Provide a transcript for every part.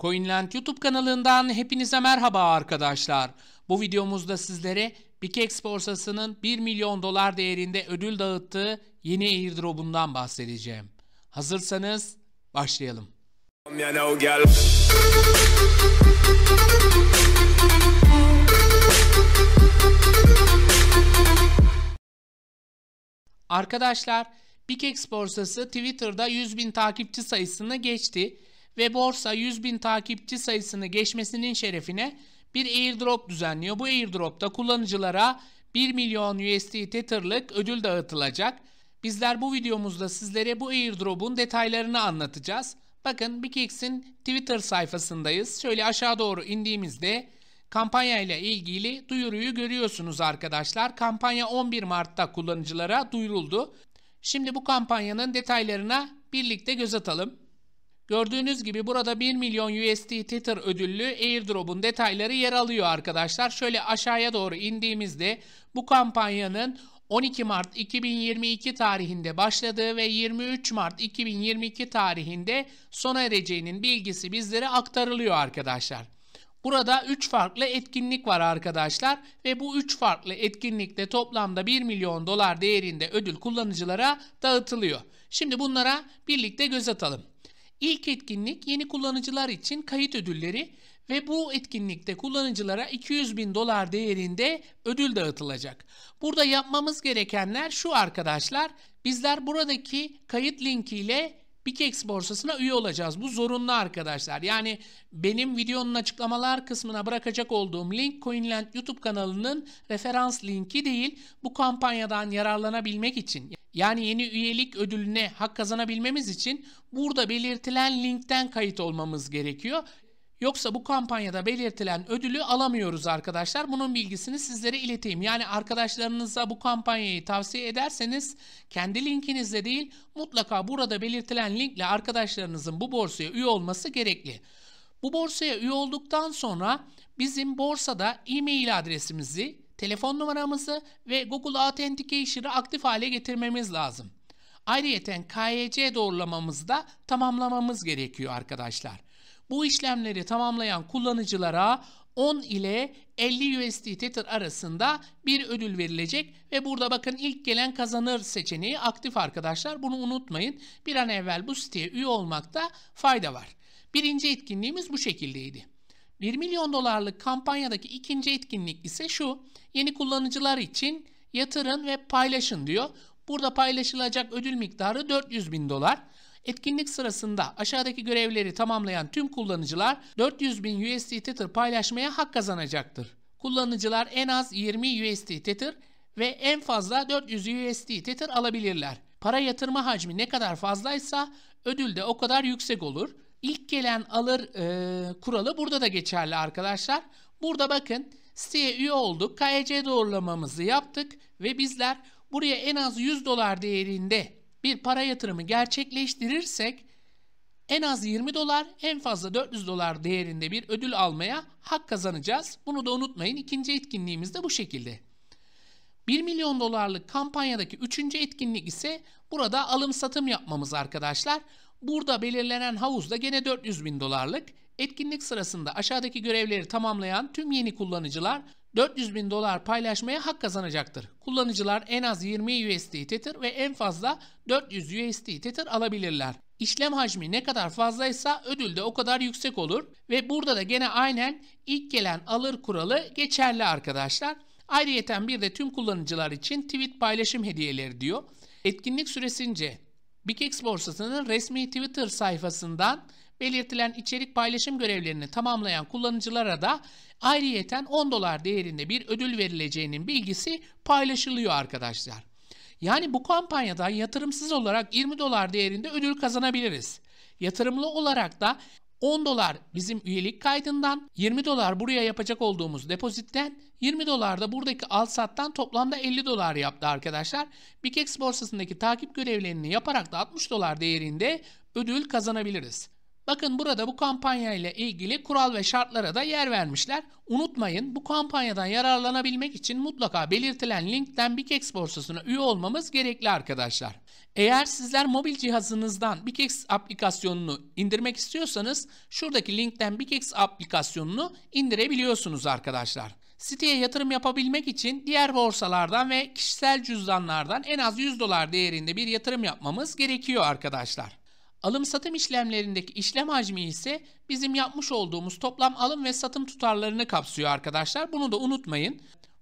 Coinland YouTube kanalından hepinize merhaba arkadaşlar. Bu videomuzda sizlere Bikex borsasının 1 milyon dolar değerinde ödül dağıttığı yeni airdrop'undan bahsedeceğim. Hazırsanız başlayalım. Arkadaşlar Bikex borsası Twitter'da 100 bin takipçi sayısını geçti ve borsa 100 bin takipçi sayısını geçmesinin şerefine bir airdrop düzenliyor. Bu airdropta kullanıcılara 1 milyon USD Tether'lık ödül dağıtılacak. Bizler bu videomuzda sizlere bu airdrop'un detaylarını anlatacağız. Bakın Bikix'in Twitter sayfasındayız. Şöyle aşağı doğru indiğimizde kampanya ile ilgili duyuruyu görüyorsunuz arkadaşlar. Kampanya 11 Mart'ta kullanıcılara duyuruldu. Şimdi bu kampanyanın detaylarına birlikte göz atalım. Gördüğünüz gibi burada 1 milyon USD Tether ödüllü airdrop'un detayları yer alıyor arkadaşlar. Şöyle aşağıya doğru indiğimizde bu kampanyanın 12 Mart 2022 tarihinde başladığı ve 23 Mart 2022 tarihinde sona ereceğinin bilgisi bizlere aktarılıyor arkadaşlar. Burada 3 farklı etkinlik var arkadaşlar ve bu 3 farklı etkinlikte toplamda 1 milyon dolar değerinde ödül kullanıcılara dağıtılıyor. Şimdi bunlara birlikte göz atalım. İlk etkinlik yeni kullanıcılar için kayıt ödülleri ve bu etkinlikte kullanıcılara 200 bin dolar değerinde ödül dağıtılacak. Burada yapmamız gerekenler şu arkadaşlar. Bizler buradaki kayıt linkiyle Bikex borsasına üye olacağız. Bu zorunlu arkadaşlar. Yani benim videonun açıklamalar kısmına bırakacak olduğum link Coinland YouTube kanalının referans linki değil. Bu kampanyadan yararlanabilmek için yani yeni üyelik ödülüne hak kazanabilmemiz için burada belirtilen linkten kayıt olmamız gerekiyor. Yoksa bu kampanyada belirtilen ödülü alamıyoruz arkadaşlar. Bunun bilgisini sizlere ileteyim. Yani arkadaşlarınıza bu kampanyayı tavsiye ederseniz kendi linkinizle değil mutlaka burada belirtilen linkle arkadaşlarınızın bu borsaya üye olması gerekli. Bu borsaya üye olduktan sonra bizim borsada e-mail adresimizi telefon numaramızı ve Google Authenticator'ı aktif hale getirmemiz lazım. Ayrıca KYC doğrulamamızı da tamamlamamız gerekiyor arkadaşlar. Bu işlemleri tamamlayan kullanıcılara 10 ile 50 USD Tether arasında bir ödül verilecek ve burada bakın ilk gelen kazanır seçeneği aktif arkadaşlar. Bunu unutmayın. Bir an evvel bu siteye üye olmakta fayda var. Birinci etkinliğimiz bu şekildeydi. 1 milyon dolarlık kampanyadaki ikinci etkinlik ise şu. Yeni kullanıcılar için yatırın ve paylaşın diyor. Burada paylaşılacak ödül miktarı 400 bin dolar. Etkinlik sırasında aşağıdaki görevleri tamamlayan tüm kullanıcılar 400 bin USD Tether paylaşmaya hak kazanacaktır. Kullanıcılar en az 20 USD Tether ve en fazla 400 USD Tether alabilirler. Para yatırma hacmi ne kadar fazlaysa ödül de o kadar yüksek olur. İlk gelen alır e, kuralı burada da geçerli arkadaşlar. Burada bakın siteye üye olduk. KYC doğrulamamızı yaptık ve bizler buraya en az 100 dolar değerinde bir para yatırımı gerçekleştirirsek en az 20 dolar en fazla 400 dolar değerinde bir ödül almaya hak kazanacağız. Bunu da unutmayın ikinci etkinliğimiz de bu şekilde. 1 milyon dolarlık kampanyadaki üçüncü etkinlik ise burada alım satım yapmamız arkadaşlar. Burada belirlenen havuzda gene 400 bin dolarlık. Etkinlik sırasında aşağıdaki görevleri tamamlayan tüm yeni kullanıcılar 400 bin dolar paylaşmaya hak kazanacaktır. Kullanıcılar en az 20 USD Tether ve en fazla 400 USD Tether alabilirler. İşlem hacmi ne kadar fazlaysa ödül de o kadar yüksek olur ve burada da gene aynen ilk gelen alır kuralı geçerli arkadaşlar. Ayrıyeten bir de tüm kullanıcılar için tweet paylaşım hediyeleri diyor. Etkinlik süresince BİKEX borsasının resmi Twitter sayfasından belirtilen içerik paylaşım görevlerini tamamlayan kullanıcılara da ayrıyeten 10 dolar değerinde bir ödül verileceğinin bilgisi paylaşılıyor arkadaşlar. Yani bu kampanyadan yatırımsız olarak 20 dolar değerinde ödül kazanabiliriz. Yatırımlı olarak da 10 dolar bizim üyelik kaydından, 20 dolar buraya yapacak olduğumuz depozitten, 20 dolar da buradaki al sattan toplamda 50 dolar yaptı arkadaşlar. Bikex borsasındaki takip görevlerini yaparak da 60 dolar değerinde ödül kazanabiliriz. Bakın burada bu kampanya ile ilgili kural ve şartlara da yer vermişler. Unutmayın bu kampanyadan yararlanabilmek için mutlaka belirtilen linkten Bikex borsasına üye olmamız gerekli arkadaşlar. Eğer sizler mobil cihazınızdan Bikex aplikasyonunu indirmek istiyorsanız şuradaki linkten Bikex aplikasyonunu indirebiliyorsunuz arkadaşlar. Siteye yatırım yapabilmek için diğer borsalardan ve kişisel cüzdanlardan en az 100 dolar değerinde bir yatırım yapmamız gerekiyor arkadaşlar. Alım satım işlemlerindeki işlem hacmi ise bizim yapmış olduğumuz toplam alım ve satım tutarlarını kapsıyor arkadaşlar. Bunu da unutmayın.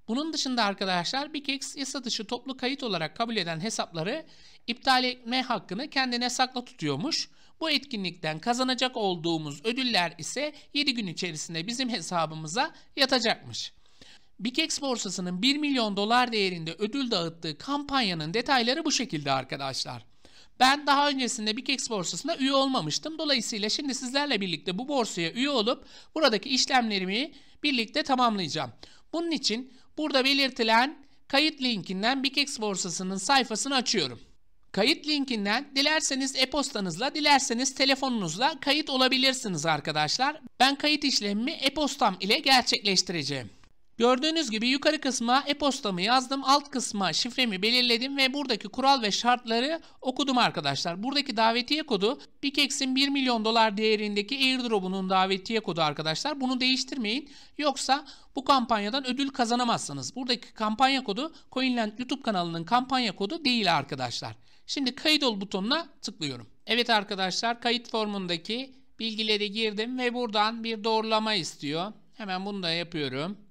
Bunun dışında arkadaşlar BİKEX yasa dışı toplu kayıt olarak kabul eden hesapları iptal etme hakkını kendine sakla tutuyormuş. Bu etkinlikten kazanacak olduğumuz ödüller ise 7 gün içerisinde bizim hesabımıza yatacakmış. BİKEX borsasının 1 milyon dolar değerinde ödül dağıttığı kampanyanın detayları bu şekilde arkadaşlar. Ben daha öncesinde Bikex borsasında üye olmamıştım. Dolayısıyla şimdi sizlerle birlikte bu borsaya üye olup buradaki işlemlerimi birlikte tamamlayacağım. Bunun için burada belirtilen kayıt linkinden Bikex borsasının sayfasını açıyorum. Kayıt linkinden dilerseniz e-postanızla, dilerseniz telefonunuzla kayıt olabilirsiniz arkadaşlar. Ben kayıt işlemimi e-postam ile gerçekleştireceğim. Gördüğünüz gibi yukarı kısma e-postamı yazdım, alt kısma şifremi belirledim ve buradaki kural ve şartları okudum arkadaşlar. Buradaki davetiye kodu Bikex'in 1 milyon dolar değerindeki airdrop'unun davetiye kodu arkadaşlar. Bunu değiştirmeyin yoksa bu kampanyadan ödül kazanamazsınız. Buradaki kampanya kodu Coinland YouTube kanalının kampanya kodu değil arkadaşlar. Şimdi kayıt ol butonuna tıklıyorum. Evet arkadaşlar kayıt formundaki bilgileri girdim ve buradan bir doğrulama istiyor. Hemen bunu da yapıyorum.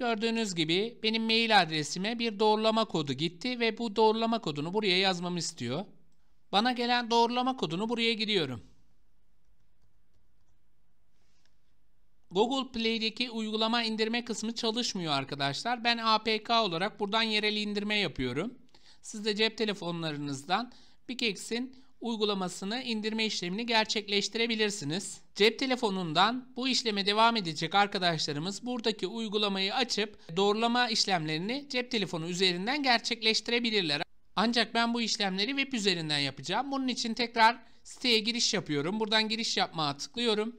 Gördüğünüz gibi benim mail adresime bir doğrulama kodu gitti ve bu doğrulama kodunu buraya yazmamı istiyor. Bana gelen doğrulama kodunu buraya gidiyorum. Google Play'deki uygulama indirme kısmı çalışmıyor arkadaşlar. Ben APK olarak buradan yerel indirme yapıyorum. Siz de cep telefonlarınızdan Bikex'in uygulamasını indirme işlemini gerçekleştirebilirsiniz. Cep telefonundan bu işleme devam edecek arkadaşlarımız buradaki uygulamayı açıp doğrulama işlemlerini cep telefonu üzerinden gerçekleştirebilirler. Ancak ben bu işlemleri web üzerinden yapacağım. Bunun için tekrar siteye giriş yapıyorum. Buradan giriş yapmaya tıklıyorum.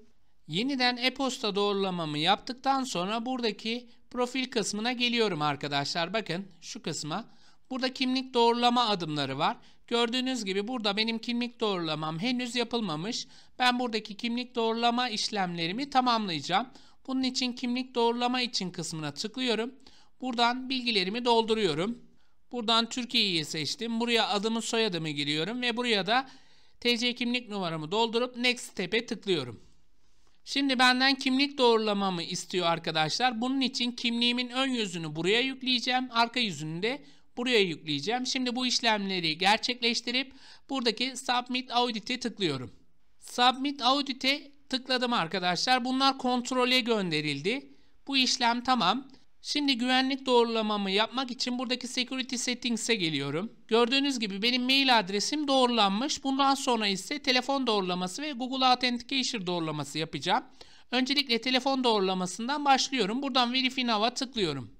Yeniden e-posta doğrulamamı yaptıktan sonra buradaki profil kısmına geliyorum arkadaşlar. Bakın şu kısma. Burada kimlik doğrulama adımları var. Gördüğünüz gibi burada benim kimlik doğrulamam henüz yapılmamış. Ben buradaki kimlik doğrulama işlemlerimi tamamlayacağım. Bunun için kimlik doğrulama için kısmına tıklıyorum. Buradan bilgilerimi dolduruyorum. Buradan Türkiye'yi seçtim. Buraya adımı soyadımı giriyorum ve buraya da TC kimlik numaramı doldurup Next Step'e tıklıyorum. Şimdi benden kimlik doğrulamamı istiyor arkadaşlar. Bunun için kimliğimin ön yüzünü buraya yükleyeceğim. Arka yüzünü de buraya yükleyeceğim. Şimdi bu işlemleri gerçekleştirip buradaki Submit Audit'e tıklıyorum. Submit Audit'e tıkladım arkadaşlar. Bunlar kontrole gönderildi. Bu işlem tamam. Şimdi güvenlik doğrulamamı yapmak için buradaki Security Settings'e geliyorum. Gördüğünüz gibi benim mail adresim doğrulanmış. Bundan sonra ise telefon doğrulaması ve Google Authenticator doğrulaması yapacağım. Öncelikle telefon doğrulamasından başlıyorum. Buradan Verify Now'a tıklıyorum.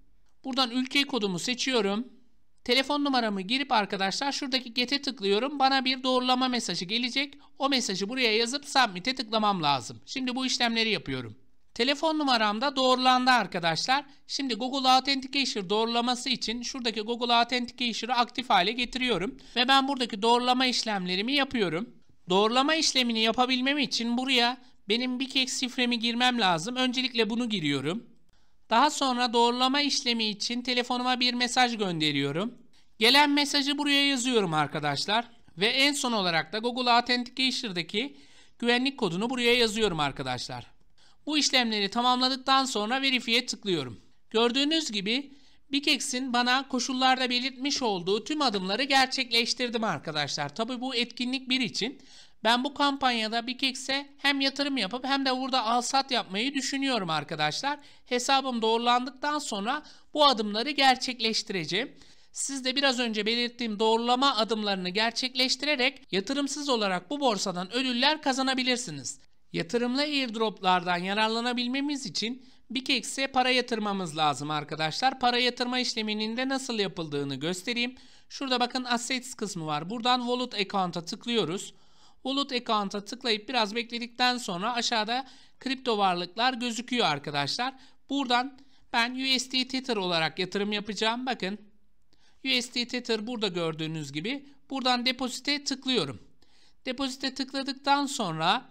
Buradan ülke kodumu seçiyorum. Telefon numaramı girip arkadaşlar şuradaki get'e tıklıyorum. Bana bir doğrulama mesajı gelecek. O mesajı buraya yazıp submit'e tıklamam lazım. Şimdi bu işlemleri yapıyorum. Telefon numaram da doğrulandı arkadaşlar. Şimdi Google Authenticator doğrulaması için şuradaki Google Authenticator'ı aktif hale getiriyorum. Ve ben buradaki doğrulama işlemlerimi yapıyorum. Doğrulama işlemini yapabilmem için buraya benim bir kek sifremi girmem lazım. Öncelikle bunu giriyorum. Daha sonra doğrulama işlemi için telefonuma bir mesaj gönderiyorum. Gelen mesajı buraya yazıyorum arkadaşlar. Ve en son olarak da Google Authenticator'daki güvenlik kodunu buraya yazıyorum arkadaşlar. Bu işlemleri tamamladıktan sonra verifiye tıklıyorum. Gördüğünüz gibi Bikex'in bana koşullarda belirtmiş olduğu tüm adımları gerçekleştirdim arkadaşlar. Tabi bu etkinlik bir için. Ben bu kampanyada Bikix'e hem yatırım yapıp hem de burada alsat yapmayı düşünüyorum arkadaşlar. Hesabım doğrulandıktan sonra bu adımları gerçekleştireceğim. Siz de biraz önce belirttiğim doğrulama adımlarını gerçekleştirerek yatırımsız olarak bu borsadan ödüller kazanabilirsiniz. Yatırımlı airdroplardan yararlanabilmemiz için Bikex'e para yatırmamız lazım arkadaşlar. Para yatırma işleminin de nasıl yapıldığını göstereyim. Şurada bakın Assets kısmı var. Buradan Wallet Account'a tıklıyoruz. Wallet Account'a tıklayıp biraz bekledikten sonra aşağıda kripto varlıklar gözüküyor arkadaşlar. Buradan ben USD Tether olarak yatırım yapacağım. Bakın USD Tether burada gördüğünüz gibi. Buradan depozite tıklıyorum. Depozite tıkladıktan sonra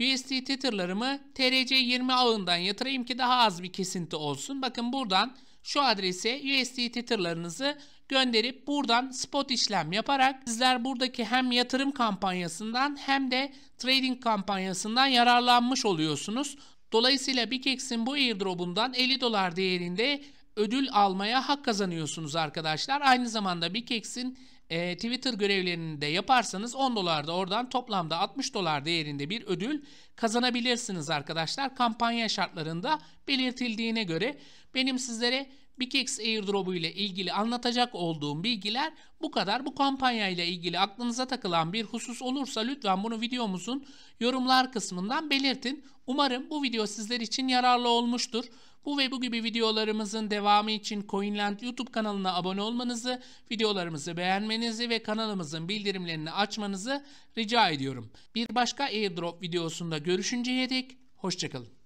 USD Tether'larımı TRC20 ağından yatırayım ki daha az bir kesinti olsun. Bakın buradan şu adrese USD Tether'larınızı gönderip buradan spot işlem yaparak sizler buradaki hem yatırım kampanyasından hem de trading kampanyasından yararlanmış oluyorsunuz. Dolayısıyla BitKEX'in bu airdrop'undan 50 dolar değerinde ödül almaya hak kazanıyorsunuz arkadaşlar. Aynı zamanda BitKEX'in e, Twitter görevlerini de yaparsanız 10 dolar da oradan toplamda 60 dolar değerinde bir ödül kazanabilirsiniz arkadaşlar. Kampanya şartlarında belirtildiğine göre benim sizlere BigX airdropu ile ilgili anlatacak olduğum bilgiler bu kadar. Bu kampanya ile ilgili aklınıza takılan bir husus olursa lütfen bunu videomuzun yorumlar kısmından belirtin. Umarım bu video sizler için yararlı olmuştur. Bu ve bu gibi videolarımızın devamı için Coinland YouTube kanalına abone olmanızı, videolarımızı beğenmenizi ve kanalımızın bildirimlerini açmanızı rica ediyorum. Bir başka airdrop videosunda görüşünceye dek hoşçakalın.